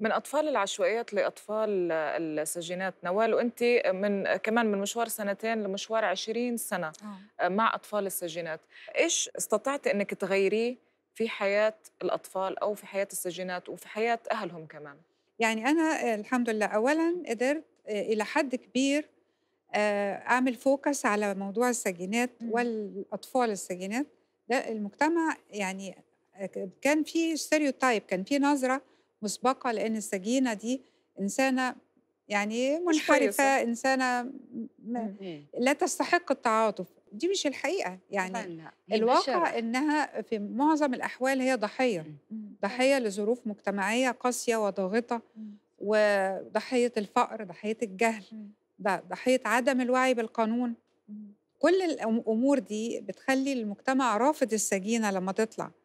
من اطفال العشوائيات لاطفال السجينات نوال وانت من كمان من مشوار سنتين لمشوار 20 سنه آه. مع اطفال السجينات ايش استطعت انك تغيريه في حياه الاطفال او في حياه السجينات وفي حياه اهلهم كمان يعني انا آه، الحمد لله اولا قدرت آه، الى حد كبير اعمل فوكس على موضوع السجينات والاطفال السجينات ده المجتمع يعني كان في ستيريوتايب كان في نظره مسبقه لان السجينه دي انسانه يعني منحرفه انسانه لا تستحق التعاطف دي مش الحقيقه يعني الواقع انها في معظم الاحوال هي ضحيه ضحيه لظروف مجتمعيه قاسيه وضاغطه وضحيه الفقر ضحيه الجهل ضحيه عدم الوعي بالقانون كل الامور دي بتخلي المجتمع رافض السجينه لما تطلع